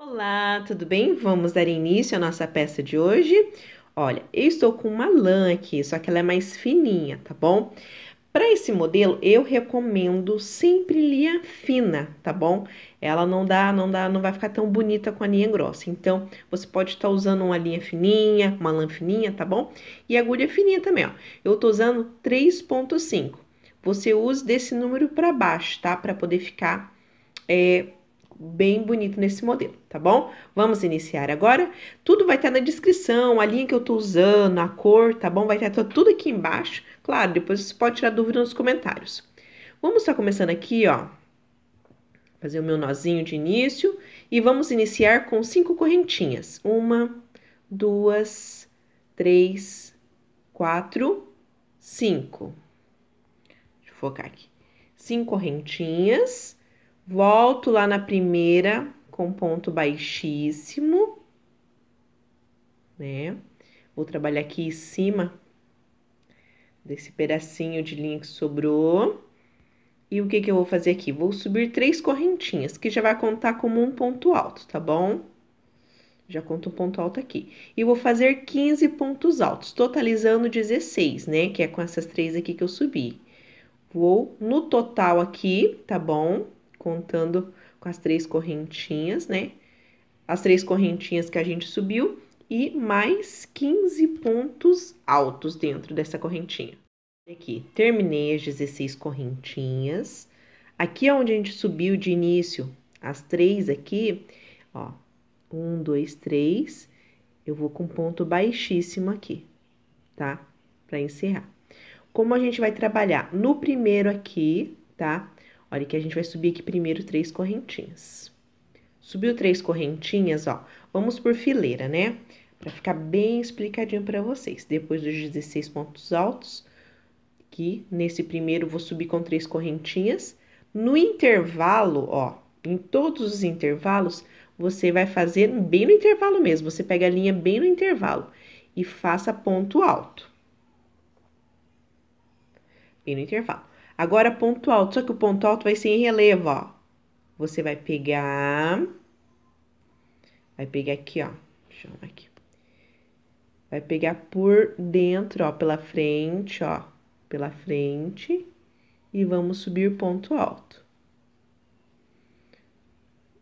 Olá, tudo bem? Vamos dar início à nossa peça de hoje. Olha, eu estou com uma lã aqui, só que ela é mais fininha, tá bom? Para esse modelo, eu recomendo sempre linha fina, tá bom? Ela não dá, não dá, não vai ficar tão bonita com a linha grossa. Então, você pode estar tá usando uma linha fininha, uma lã fininha, tá bom? E agulha fininha também, ó. Eu tô usando 3.5. Você usa desse número para baixo, tá? Para poder ficar é, bem bonito nesse modelo, tá bom? Vamos iniciar agora. Tudo vai estar na descrição, a linha que eu tô usando, a cor, tá bom? Vai estar tudo aqui embaixo. Claro, depois você pode tirar dúvida nos comentários. Vamos estar começando aqui, ó. Fazer o meu nozinho de início e vamos iniciar com cinco correntinhas. Uma, duas, três, quatro, cinco. Deixa eu focar aqui. Cinco correntinhas volto lá na primeira com ponto baixíssimo, né? Vou trabalhar aqui em cima desse pedacinho de linha que sobrou. E o que, que eu vou fazer aqui? Vou subir três correntinhas, que já vai contar como um ponto alto, tá bom? Já conta um ponto alto aqui. E vou fazer 15 pontos altos, totalizando 16, né? Que é com essas três aqui que eu subi. Vou no total aqui, tá bom? contando com as três correntinhas, né? As três correntinhas que a gente subiu e mais 15 pontos altos dentro dessa correntinha. Aqui, terminei as 16 correntinhas. Aqui é onde a gente subiu de início, as três aqui, ó, um, dois, três, eu vou com ponto baixíssimo aqui, tá? Para encerrar. Como a gente vai trabalhar no primeiro aqui, tá? Olha que a gente vai subir aqui primeiro três correntinhas. Subiu três correntinhas, ó. Vamos por fileira, né? Pra ficar bem explicadinho pra vocês. Depois dos 16 pontos altos, aqui nesse primeiro vou subir com três correntinhas. No intervalo, ó, em todos os intervalos, você vai fazer bem no intervalo mesmo. Você pega a linha bem no intervalo e faça ponto alto. Bem no intervalo. Agora ponto alto, só que o ponto alto vai ser em relevo, ó. Você vai pegar vai pegar aqui, ó. Deixa eu aqui. Vai pegar por dentro, ó, pela frente, ó, pela frente e vamos subir ponto alto.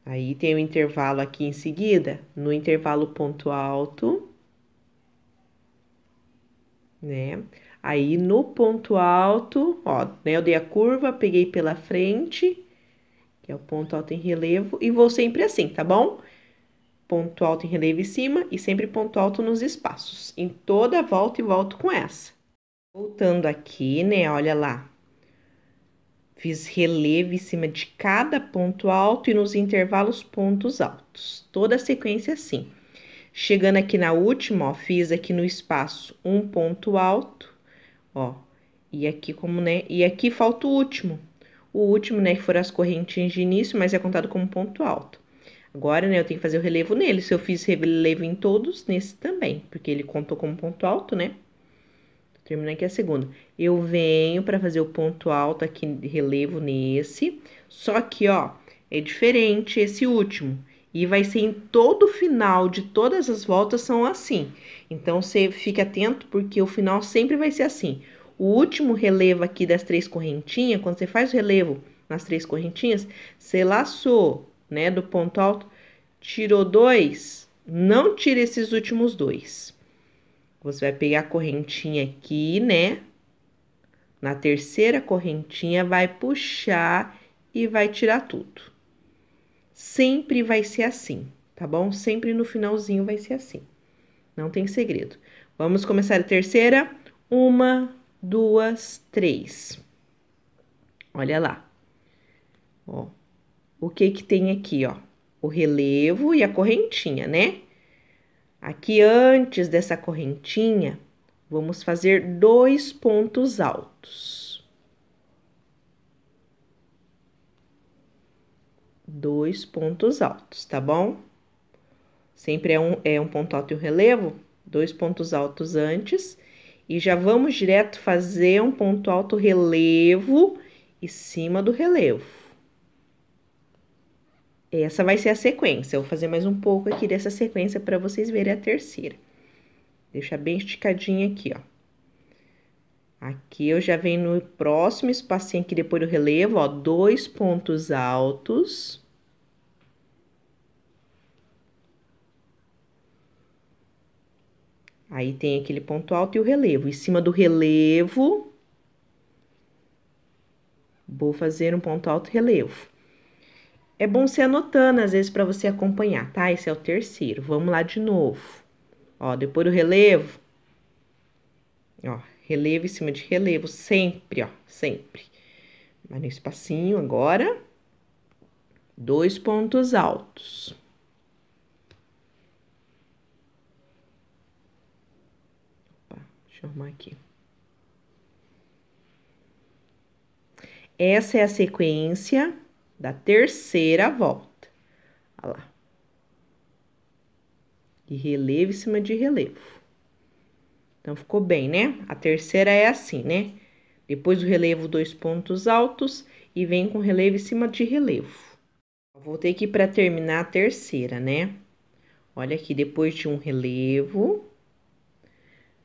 Aí tem o um intervalo aqui em seguida, no intervalo ponto alto, né? Aí no ponto alto, ó, né, eu dei a curva, peguei pela frente, que é o ponto alto em relevo, e vou sempre assim, tá bom? Ponto alto em relevo em cima e sempre ponto alto nos espaços. Em toda a volta e volto com essa. Voltando aqui, né, olha lá. Fiz relevo em cima de cada ponto alto e nos intervalos pontos altos. Toda a sequência assim. Chegando aqui na última, ó, fiz aqui no espaço um ponto alto, ó. E aqui como, né? E aqui falta o último. O último, né, que foram as correntinhas de início, mas é contado como ponto alto. Agora, né, eu tenho que fazer o relevo nele. Se eu fiz relevo em todos, nesse também, porque ele contou como ponto alto, né? termina aqui a segunda. Eu venho para fazer o ponto alto aqui, relevo nesse. Só que, ó, é diferente esse último e vai ser em todo o final de todas as voltas são assim. Então você fica atento porque o final sempre vai ser assim. O último relevo aqui das três correntinhas, quando você faz o relevo nas três correntinhas, você laçou, né, do ponto alto, tirou dois, não tira esses últimos dois. Você vai pegar a correntinha aqui, né? Na terceira correntinha vai puxar e vai tirar tudo. Sempre vai ser assim, tá bom? Sempre no finalzinho vai ser assim. Não tem segredo. Vamos começar a terceira. Uma, duas, três. Olha lá. Ó, o que que tem aqui, ó? O relevo e a correntinha, né? Aqui antes dessa correntinha, vamos fazer dois pontos altos. dois pontos altos, tá bom? Sempre é um, é um ponto alto e um relevo, dois pontos altos antes, e já vamos direto fazer um ponto alto relevo em cima do relevo. Essa vai ser a sequência. Eu vou fazer mais um pouco aqui dessa sequência para vocês verem a terceira. Deixa bem esticadinha aqui, ó. Aqui eu já venho no próximo espacinho aqui depois do relevo, ó, dois pontos altos. Aí tem aquele ponto alto e o relevo. Em cima do relevo, vou fazer um ponto alto relevo. É bom ser anotando, às vezes, para você acompanhar, tá? Esse é o terceiro. Vamos lá de novo. Ó, depois do relevo, ó, relevo em cima de relevo, sempre, ó, sempre. Mas no espacinho agora, dois pontos altos. Deixa eu arrumar aqui. Essa é a sequência da terceira volta. Olha lá. De relevo em cima de relevo. Então, ficou bem, né? A terceira é assim, né? Depois o relevo, dois pontos altos e vem com relevo em cima de relevo. Voltei aqui para terminar a terceira, né? Olha aqui, depois de um relevo,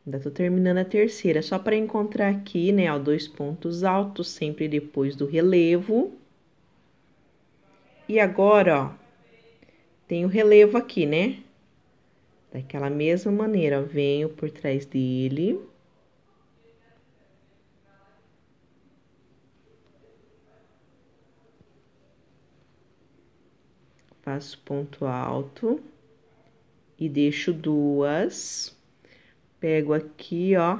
Ainda tô terminando a terceira, só para encontrar aqui, né, ó, dois pontos altos sempre depois do relevo. E agora, ó, tem o relevo aqui, né? Daquela mesma maneira, ó, venho por trás dele. Faço ponto alto e deixo duas pego aqui, ó,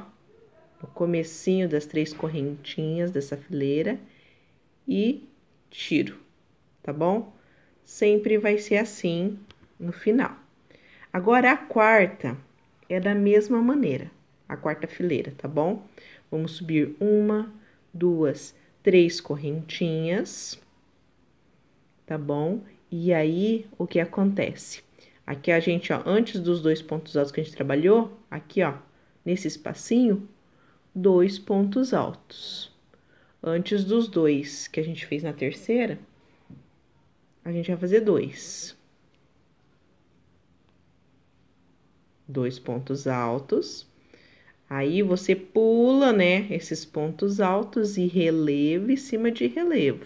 no comecinho das três correntinhas dessa fileira e tiro, tá bom? Sempre vai ser assim no final. Agora, a quarta é da mesma maneira, a quarta fileira, tá bom? Vamos subir uma, duas, três correntinhas, tá bom? E aí, o que acontece? Aqui a gente, ó, antes dos dois pontos altos que a gente trabalhou, aqui, ó, nesse espacinho, dois pontos altos. Antes dos dois que a gente fez na terceira, a gente vai fazer dois. Dois pontos altos. Aí você pula, né, esses pontos altos e relevo em cima de relevo.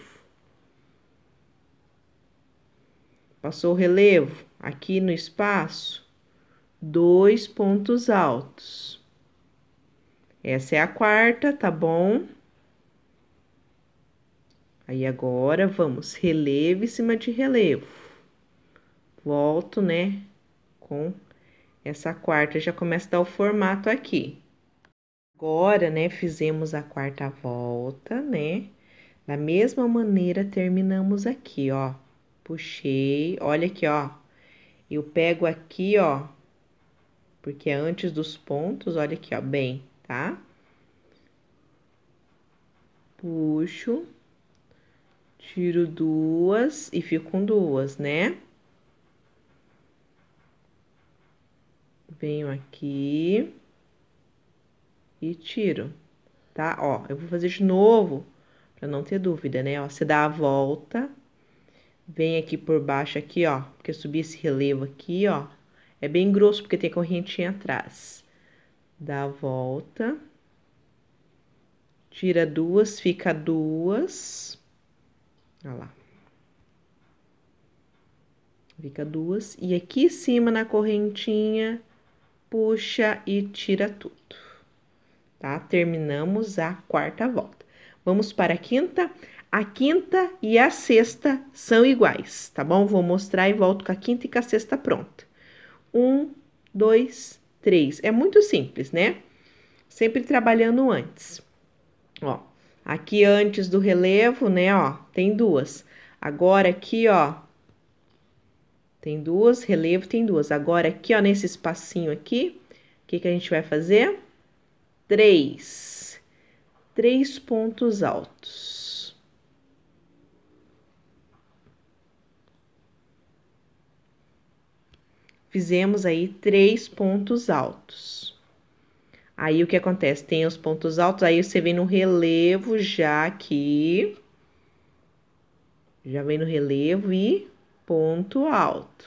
Passou o relevo, aqui no espaço, dois pontos altos. Essa é a quarta, tá bom? Aí agora vamos relevo em cima de relevo. Volto, né, com essa quarta, já começa a dar o formato aqui. Agora, né, fizemos a quarta volta, né? Da mesma maneira terminamos aqui, ó. Puxei, olha aqui, ó. Eu pego aqui, ó, porque é antes dos pontos, olha aqui, ó, bem, tá? Puxo, tiro duas e fico com duas, né? Venho aqui e tiro, tá? Ó, eu vou fazer de novo, para não ter dúvida, né? Ó, você dá a volta Vem aqui por baixo aqui, ó, porque eu subi esse relevo aqui, ó. É bem grosso porque tem correntinha atrás. Dá a volta. Tira duas, fica duas. Olha lá. Fica duas. E aqui em cima na correntinha, puxa e tira tudo. Tá? Terminamos a quarta volta. Vamos para a quinta a quinta e a sexta são iguais, tá bom? Vou mostrar e volto com a quinta e com a sexta pronta. Um, dois, três. É muito simples, né? Sempre trabalhando antes. Ó, aqui antes do relevo, né? Ó, tem duas. Agora aqui, ó, tem duas, relevo tem duas. Agora aqui, ó, nesse espacinho aqui, o que, que a gente vai fazer? Três. Três pontos altos. fizemos aí três pontos altos. Aí o que acontece? Tem os pontos altos, aí você vem no relevo já aqui. Já vem no relevo e ponto alto,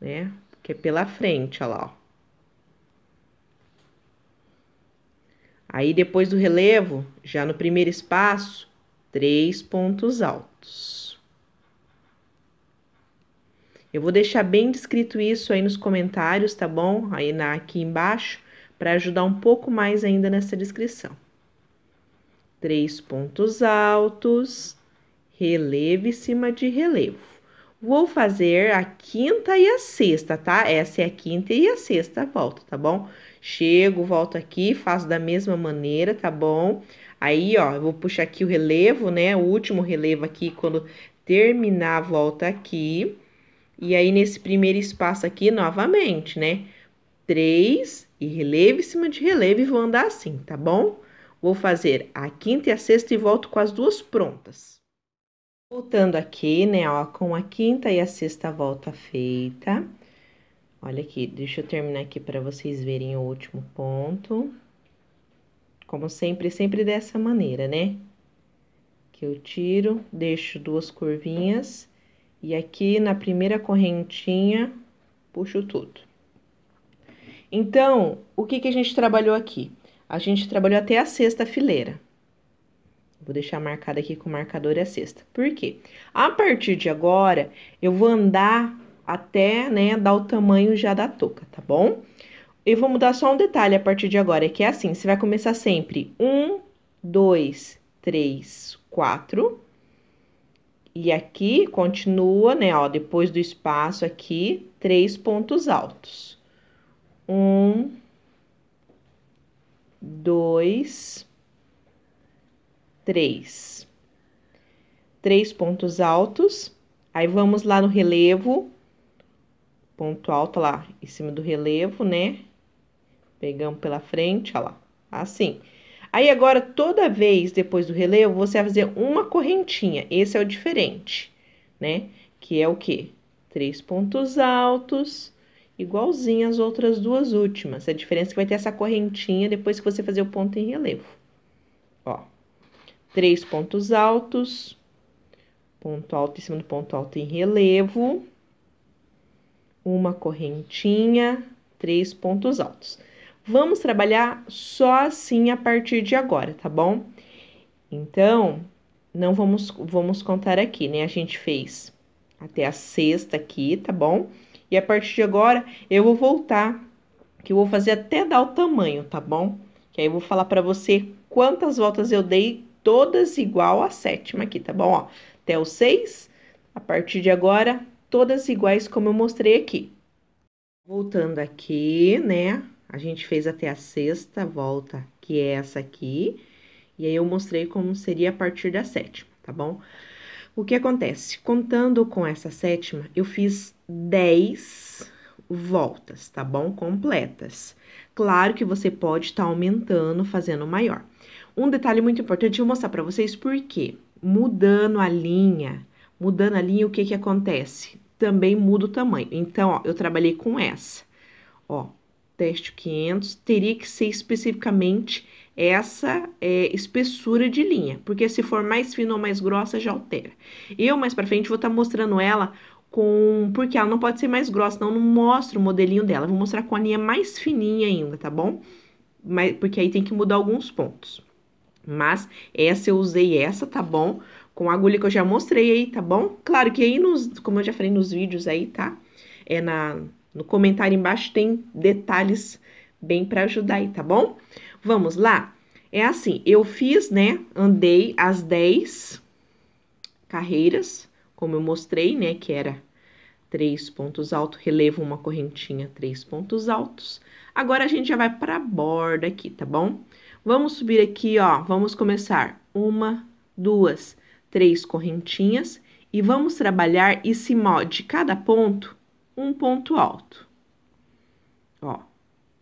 né? Que é pela frente, ó lá, ó. Aí depois do relevo, já no primeiro espaço, três pontos altos. Eu vou deixar bem descrito isso aí nos comentários, tá bom? Aí na, aqui embaixo, para ajudar um pouco mais ainda nessa descrição. Três pontos altos, relevo em cima de relevo. Vou fazer a quinta e a sexta, tá? Essa é a quinta e a sexta volta, tá bom? Chego, volto aqui, faço da mesma maneira, tá bom? Aí, ó, eu vou puxar aqui o relevo, né? O último relevo aqui, quando terminar, volta aqui e aí, nesse primeiro espaço aqui, novamente, né? Três e relevo em cima de relevo e vou andar assim, tá bom? Vou fazer a quinta e a sexta e volto com as duas prontas. Voltando aqui, né, ó, com a quinta e a sexta volta feita. Olha aqui, deixa eu terminar aqui para vocês verem o último ponto. Como sempre, sempre dessa maneira, né? Que eu tiro, deixo duas curvinhas e aqui na primeira correntinha, puxo tudo. Então, o que, que a gente trabalhou aqui? A gente trabalhou até a sexta fileira. Vou deixar marcada aqui com o marcador e é a sexta. Por quê? A partir de agora, eu vou andar até, né, dar o tamanho já da touca, tá bom? Eu vou mudar só um detalhe a partir de agora, é que é assim, você vai começar sempre um, dois, três, quatro, e aqui continua, né, ó, depois do espaço aqui, três pontos altos. Um, dois, três. Três pontos altos. Aí vamos lá no relevo, ponto alto lá em cima do relevo, né? Pegamos pela frente, ó lá, assim. Aí agora, toda vez depois do relevo, você vai fazer uma correntinha. Esse é o diferente, né? Que é o quê? Três pontos altos, igualzinho às outras duas últimas. A diferença é que vai ter essa correntinha depois que você fazer o ponto em relevo. Ó, três pontos altos, ponto alto em cima do ponto alto em relevo, uma correntinha, três pontos altos. Vamos trabalhar só assim a partir de agora, tá bom? Então, não vamos, vamos contar aqui, né? A gente fez até a sexta aqui, tá bom? E a partir de agora eu vou voltar, que eu vou fazer até dar o tamanho, tá bom? Que aí eu vou falar para você quantas voltas eu dei, todas igual à sétima aqui, tá bom? Ó, até o seis. a partir de agora, todas iguais como eu mostrei aqui. Voltando aqui, né? A gente fez até a sexta volta, que é essa aqui, e aí eu mostrei como seria a partir da sétima, tá bom? O que acontece? Contando com essa sétima, eu fiz 10 voltas, tá bom? Completas. Claro que você pode estar tá aumentando, fazendo maior. Um detalhe muito importante, eu vou mostrar para vocês por quê. Mudando a linha, mudando a linha, o que que acontece? Também muda o tamanho. Então, ó, eu trabalhei com essa. Ó, teste 500, teria que ser especificamente essa é, espessura de linha, porque se for mais fina ou mais grossa já altera. Eu mais para frente vou estar tá mostrando ela com, porque ela não pode ser mais grossa, não não mostro o modelinho dela. Vou mostrar com a linha mais fininha ainda, tá bom? Mas porque aí tem que mudar alguns pontos. Mas essa eu usei essa, tá bom? Com a agulha que eu já mostrei aí, tá bom? Claro que aí nos, como eu já falei nos vídeos aí, tá? É na no comentário embaixo tem detalhes bem para ajudar aí, tá bom? Vamos lá? É assim, eu fiz, né? Andei as 10 carreiras, como eu mostrei, né? Que era três pontos altos, relevo uma correntinha, três pontos altos. Agora a gente já vai para a borda aqui, tá bom? Vamos subir aqui, ó. Vamos começar uma, duas, três correntinhas e vamos trabalhar esse molde de cada ponto um ponto alto. Ó,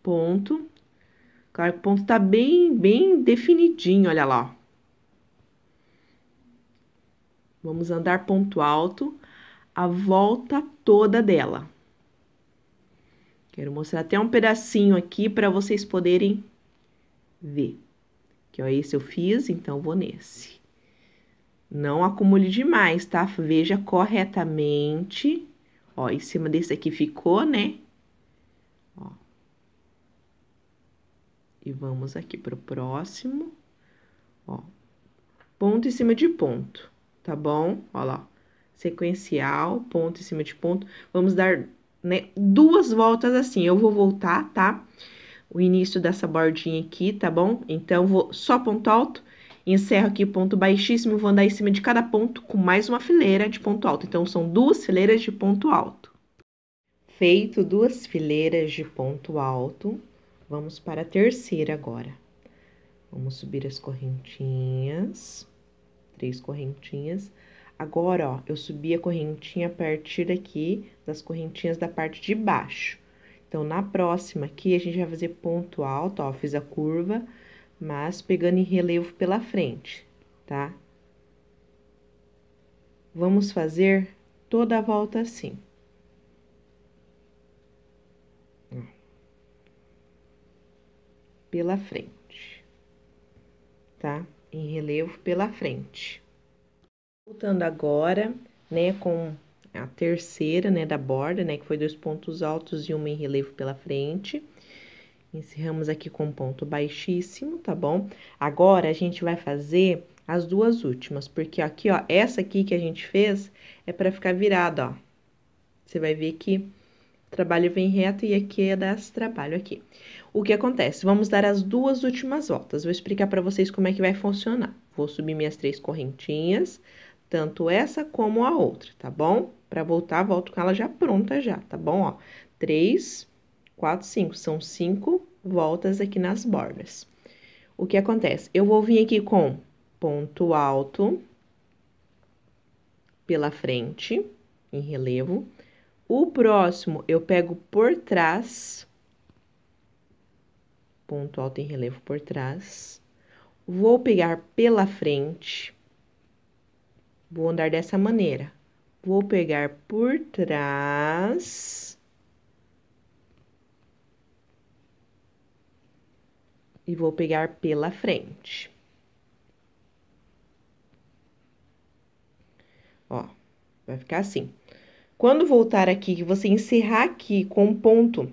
ponto. Claro que o ponto tá bem, bem definidinho, olha lá. Vamos andar ponto alto a volta toda dela. Quero mostrar até um pedacinho aqui para vocês poderem ver. Que ó, esse eu fiz, então vou nesse. Não acumule demais, tá? Veja corretamente Ó, em cima desse aqui ficou, né? Ó. E vamos aqui pro próximo. Ó. Ponto em cima de ponto, tá bom? Ó lá. Sequencial, ponto em cima de ponto. Vamos dar, né, duas voltas assim. Eu vou voltar, tá? O início dessa bordinha aqui, tá bom? Então, vou só ponto alto Encerro aqui o ponto baixíssimo, vou andar em cima de cada ponto com mais uma fileira de ponto alto. Então, são duas fileiras de ponto alto. Feito duas fileiras de ponto alto, vamos para a terceira agora. Vamos subir as correntinhas, três correntinhas. Agora, ó, eu subi a correntinha a partir daqui das correntinhas da parte de baixo. Então, na próxima aqui, a gente vai fazer ponto alto, ó, fiz a curva mas pegando em relevo pela frente, tá? Vamos fazer toda a volta assim. Pela frente, tá? Em relevo pela frente. Voltando agora, né, com a terceira, né, da borda, né, que foi dois pontos altos e uma em relevo pela frente. Encerramos aqui com um ponto baixíssimo, tá bom? Agora, a gente vai fazer as duas últimas, porque aqui, ó, essa aqui que a gente fez é para ficar virada, ó. Você vai ver que o trabalho vem reto e aqui é dar esse trabalho aqui. O que acontece? Vamos dar as duas últimas voltas. Vou explicar para vocês como é que vai funcionar. Vou subir minhas três correntinhas, tanto essa como a outra, tá bom? Para voltar, volto com ela já pronta já, tá bom? Ó, três 4, 5. São 5 voltas aqui nas bordas. O que acontece? Eu vou vir aqui com ponto alto pela frente, em relevo. O próximo eu pego por trás, ponto alto em relevo por trás. Vou pegar pela frente, vou andar dessa maneira. Vou pegar por trás e vou pegar pela frente. Ó, vai ficar assim. Quando voltar aqui, que você encerrar aqui com um ponto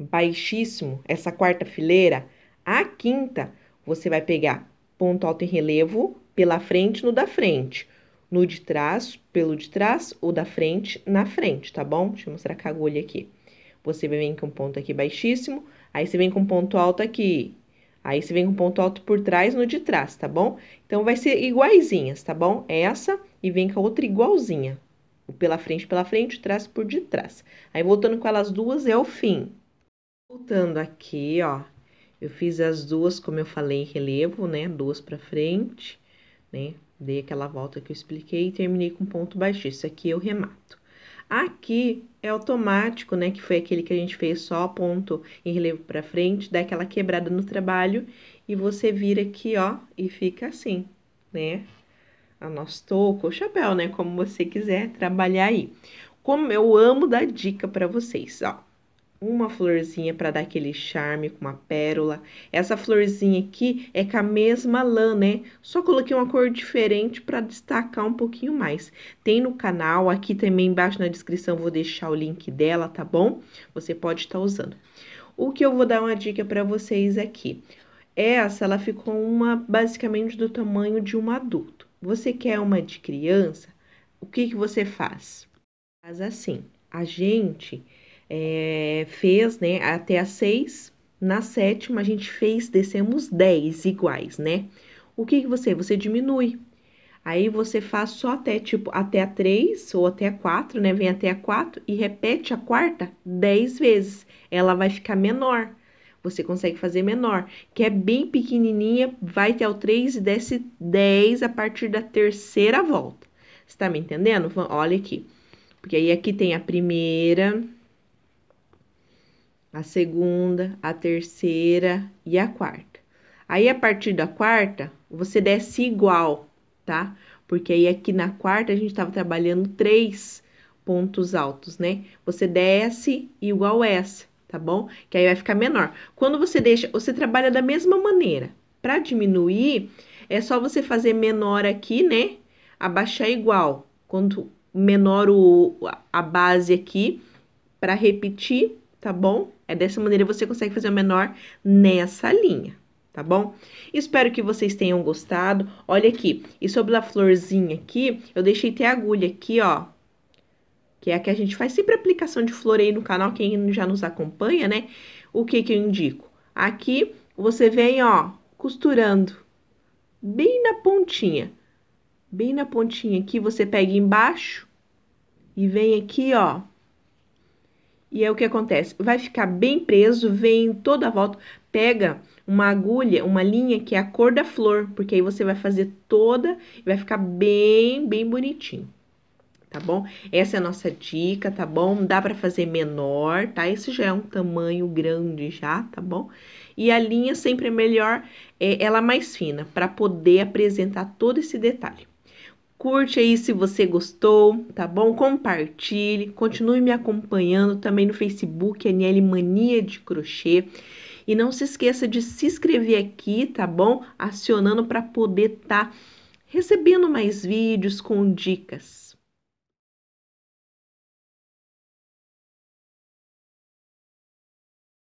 baixíssimo, essa quarta fileira, a quinta, você vai pegar ponto alto em relevo pela frente no da frente, no de trás pelo de trás, ou da frente na frente, tá bom? Deixa eu mostrar com a agulha aqui. Você vem com um ponto aqui baixíssimo, aí você vem com um ponto alto aqui, Aí você vem com um ponto alto por trás no de trás, tá bom? Então, vai ser iguaizinhas, tá bom? Essa e vem com a outra igualzinha. O pela frente, pela frente, trás por de trás. Aí, voltando com elas duas, é o fim. Voltando aqui, ó. Eu fiz as duas, como eu falei, em relevo, né? Duas pra frente, né? Dei aquela volta que eu expliquei e terminei com ponto baixíssimo. Aqui eu remato. Aqui é automático, né? Que foi aquele que a gente fez só ponto em relevo para frente, dá aquela quebrada no trabalho e você vira aqui, ó, e fica assim, né? A nosso toco, o chapéu, né? Como você quiser trabalhar aí. Como eu amo dar dica para vocês, ó uma florzinha para dar aquele charme com uma pérola. Essa florzinha aqui é com a mesma lã, né? Só coloquei uma cor diferente para destacar um pouquinho mais. Tem no canal, aqui também embaixo na descrição vou deixar o link dela, tá bom? Você pode estar tá usando. O que eu vou dar uma dica para vocês aqui. Essa, ela ficou uma basicamente do tamanho de um adulto. Você quer uma de criança? O que que você faz? Faz assim. A gente é, fez, né, até as seis. Na sétima, a gente fez, descemos dez iguais, né? O que, que você? Você diminui. Aí você faz só até tipo até a 3 ou até a 4, né? Vem até a 4 e repete a quarta 10 vezes. Ela vai ficar menor. Você consegue fazer menor, que é bem pequenininha, vai até o 3 e desce 10 a partir da terceira volta. Você tá me entendendo? Olha aqui. Porque aí aqui tem a primeira, a segunda, a terceira e a quarta. Aí a partir da quarta, você desce igual, tá? Porque aí aqui na quarta a gente estava trabalhando três pontos altos, né? Você desce igual essa, tá bom? Que aí vai ficar menor. Quando você deixa, você trabalha da mesma maneira. Para diminuir, é só você fazer menor aqui, né? Abaixar igual. Quanto menor o, a base aqui, para repetir, tá bom? É dessa maneira você consegue fazer o menor nessa linha, tá bom? Espero que vocês tenham gostado. Olha aqui, e sobre a florzinha aqui, eu deixei ter agulha aqui, ó. Que é a que a gente faz sempre aplicação de flor aí no canal, quem já nos acompanha, né? O que que eu indico? Aqui, você vem, ó, costurando bem na pontinha. Bem na pontinha aqui, você pega embaixo e vem aqui, ó, e é o que acontece, vai ficar bem preso, vem toda a volta, pega uma agulha, uma linha que é a cor da flor, porque aí você vai fazer toda e vai ficar bem, bem bonitinho tá bom? Essa é a nossa dica, tá bom? Dá para fazer menor, tá? Esse já é um tamanho grande já, tá bom? E a linha sempre é melhor é, ela mais fina, para poder apresentar todo esse detalhe. Curte aí se você gostou, tá bom? Compartilhe, continue me acompanhando também no Facebook NL Mania de Crochê. E não se esqueça de se inscrever aqui, tá bom? Acionando para poder estar tá recebendo mais vídeos com dicas.